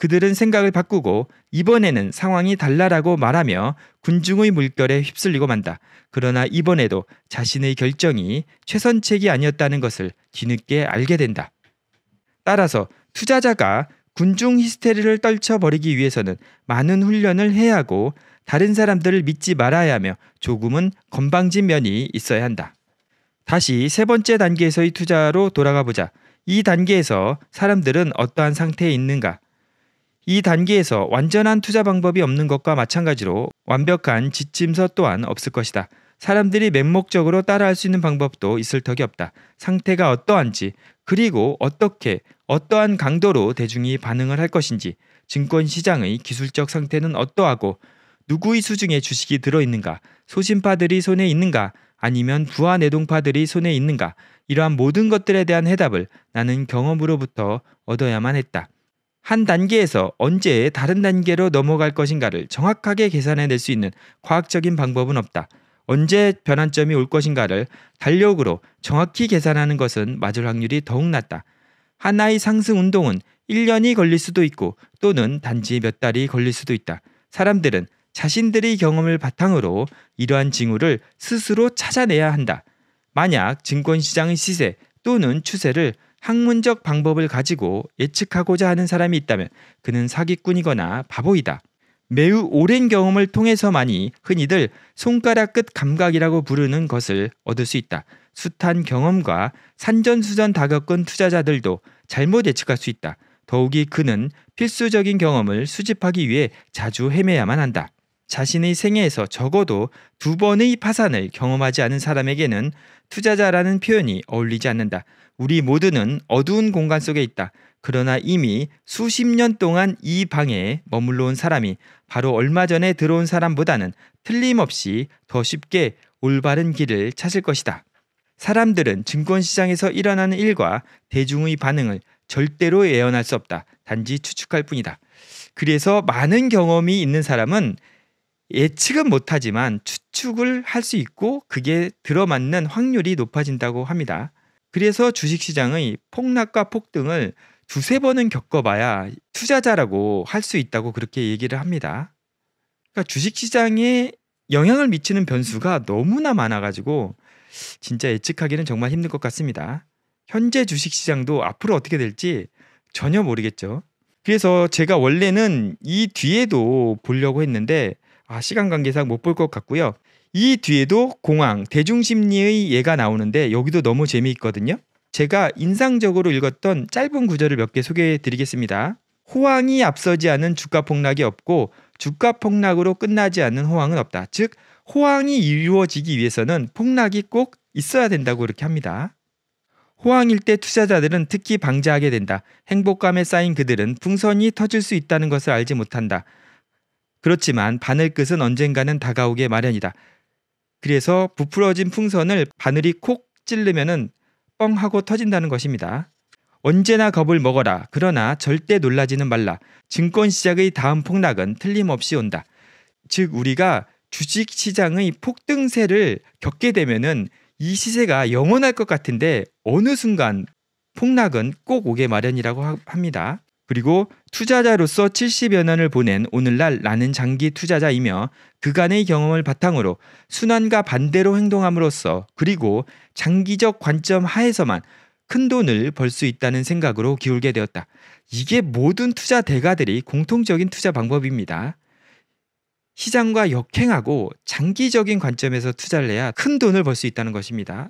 그들은 생각을 바꾸고 이번에는 상황이 달라라고 말하며 군중의 물결에 휩쓸리고 만다. 그러나 이번에도 자신의 결정이 최선책이 아니었다는 것을 뒤늦게 알게 된다. 따라서 투자자가 군중 히스테리를 떨쳐버리기 위해서는 많은 훈련을 해야 하고 다른 사람들을 믿지 말아야 하며 조금은 건방진 면이 있어야 한다. 다시 세 번째 단계에서의 투자로 돌아가 보자. 이 단계에서 사람들은 어떠한 상태에 있는가? 이 단계에서 완전한 투자 방법이 없는 것과 마찬가지로 완벽한 지침서 또한 없을 것이다. 사람들이 맹목적으로 따라할 수 있는 방법도 있을 턱이 없다. 상태가 어떠한지, 그리고 어떻게, 어떠한 강도로 대중이 반응을 할 것인지, 증권 시장의 기술적 상태는 어떠하고, 누구의 수중에 주식이 들어있는가, 소신파들이 손에 있는가, 아니면 부하 내동파들이 손에 있는가, 이러한 모든 것들에 대한 해답을 나는 경험으로부터 얻어야만 했다. 한 단계에서 언제 다른 단계로 넘어갈 것인가를 정확하게 계산해낼 수 있는 과학적인 방법은 없다. 언제 변환점이 올 것인가를 달력으로 정확히 계산하는 것은 맞을 확률이 더욱 낮다. 하나의 상승 운동은 1년이 걸릴 수도 있고 또는 단지 몇 달이 걸릴 수도 있다. 사람들은 자신들의 경험을 바탕으로 이러한 징후를 스스로 찾아내야 한다. 만약 증권시장의 시세 또는 추세를 학문적 방법을 가지고 예측하고자 하는 사람이 있다면 그는 사기꾼이거나 바보이다. 매우 오랜 경험을 통해서만이 흔히들 손가락 끝 감각이라고 부르는 것을 얻을 수 있다. 숱한 경험과 산전수전 다겪은 투자자들도 잘못 예측할 수 있다. 더욱이 그는 필수적인 경험을 수집하기 위해 자주 헤매야만 한다. 자신의 생애에서 적어도 두 번의 파산을 경험하지 않은 사람에게는 투자자라는 표현이 어울리지 않는다. 우리 모두는 어두운 공간 속에 있다. 그러나 이미 수십 년 동안 이 방에 머물러온 사람이 바로 얼마 전에 들어온 사람보다는 틀림없이 더 쉽게 올바른 길을 찾을 것이다. 사람들은 증권시장에서 일어나는 일과 대중의 반응을 절대로 예언할 수 없다. 단지 추측할 뿐이다. 그래서 많은 경험이 있는 사람은 예측은 못하지만 추측을 할 수 있고 그게 들어맞는 확률이 높아진다고 합니다. 그래서 주식시장의 폭락과 폭등을 두세 번은 겪어봐야 투자자라고 할 수 있다고 그렇게 얘기를 합니다. 그러니까 주식시장에 영향을 미치는 변수가 너무나 많아가지고 진짜 예측하기는 정말 힘든 것 같습니다. 현재 주식시장도 앞으로 어떻게 될지 전혀 모르겠죠. 그래서 제가 원래는 이 뒤에도 보려고 했는데 아, 시간 관계상 못 볼 것 같고요. 이 뒤에도 공황, 대중심리의 예가 나오는데 여기도 너무 재미있거든요. 제가 인상적으로 읽었던 짧은 구절을 몇 개 소개해 드리겠습니다. 호황이 앞서지 않은 주가 폭락이 없고 주가 폭락으로 끝나지 않는 호황은 없다. 즉 호황이 이루어지기 위해서는 폭락이 꼭 있어야 된다고 이렇게 합니다. 호황일 때 투자자들은 특히 방지하게 된다. 행복감에 쌓인 그들은 풍선이 터질 수 있다는 것을 알지 못한다. 그렇지만 바늘 끝은 언젠가는 다가오게 마련이다. 그래서 부풀어진 풍선을 바늘이 콕 찔르면은 뻥 하고 터진다는 것입니다. 언제나 겁을 먹어라. 그러나 절대 놀라지는 말라. 증권 시장의 다음 폭락은 틀림없이 온다. 즉 우리가 주식 시장의 폭등세를 겪게 되면은 이 시세가 영원할 것 같은데 어느 순간 폭락은 꼭 오게 마련이라고 합니다. 그리고 투자자로서 70여 년을 보낸 오늘날 나는 장기 투자자이며 그간의 경험을 바탕으로 순환과 반대로 행동함으로써 그리고 장기적 관점 하에서만 큰 돈을 벌 수 있다는 생각으로 기울게 되었다. 이게 모든 투자 대가들이 공통적인 투자 방법입니다. 시장과 역행하고 장기적인 관점에서 투자를 해야 큰 돈을 벌 수 있다는 것입니다.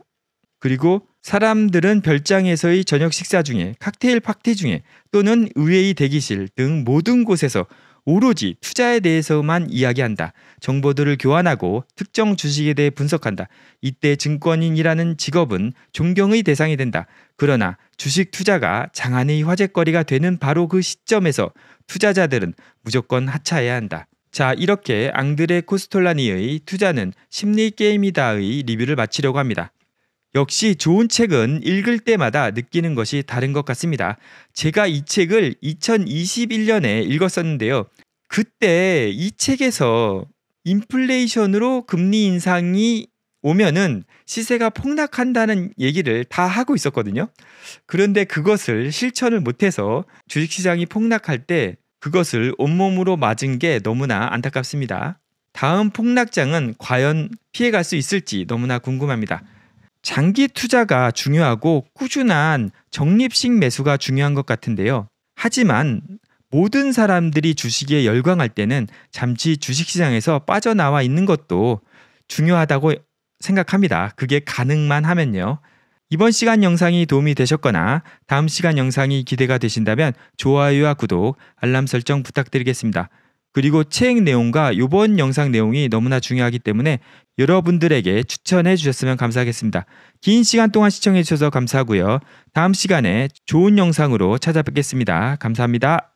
그리고 사람들은 별장에서의 저녁 식사 중에 칵테일 파티 중에 또는 의회의 대기실 등 모든 곳에서 오로지 투자에 대해서만 이야기한다. 정보들을 교환하고 특정 주식에 대해 분석한다. 이때 증권인이라는 직업은 존경의 대상이 된다. 그러나 주식 투자가 장안의 화제거리가 되는 바로 그 시점에서 투자자들은 무조건 하차해야 한다. 자, 이렇게 앙드레 코스톨라니의 투자는 심리 게임이다의 리뷰를 마치려고 합니다. 역시 좋은 책은 읽을 때마다 느끼는 것이 다른 것 같습니다. 제가 이 책을 2021년에 읽었었는데요. 그때 이 책에서 인플레이션으로 금리 인상이 오면은 시세가 폭락한다는 얘기를 다 하고 있었거든요. 그런데 그것을 실천을 못해서 주식시장이 폭락할 때 그것을 온몸으로 맞은 게 너무나 안타깝습니다. 다음 폭락장은 과연 피해갈 수 있을지 너무나 궁금합니다. 장기 투자가 중요하고 꾸준한 적립식 매수가 중요한 것 같은데요. 하지만 모든 사람들이 주식에 열광할 때는 잠시 주식시장에서 빠져나와 있는 것도 중요하다고 생각합니다. 그게 가능만 하면요. 이번 시간 영상이 도움이 되셨거나 다음 시간 영상이 기대가 되신다면 좋아요와 구독, 알람 설정 부탁드리겠습니다. 그리고 책 내용과 이번 영상 내용이 너무나 중요하기 때문에 여러분들에게 추천해 주셨으면 감사하겠습니다. 긴 시간 동안 시청해 주셔서 감사하고요. 다음 시간에 좋은 영상으로 찾아뵙겠습니다. 감사합니다.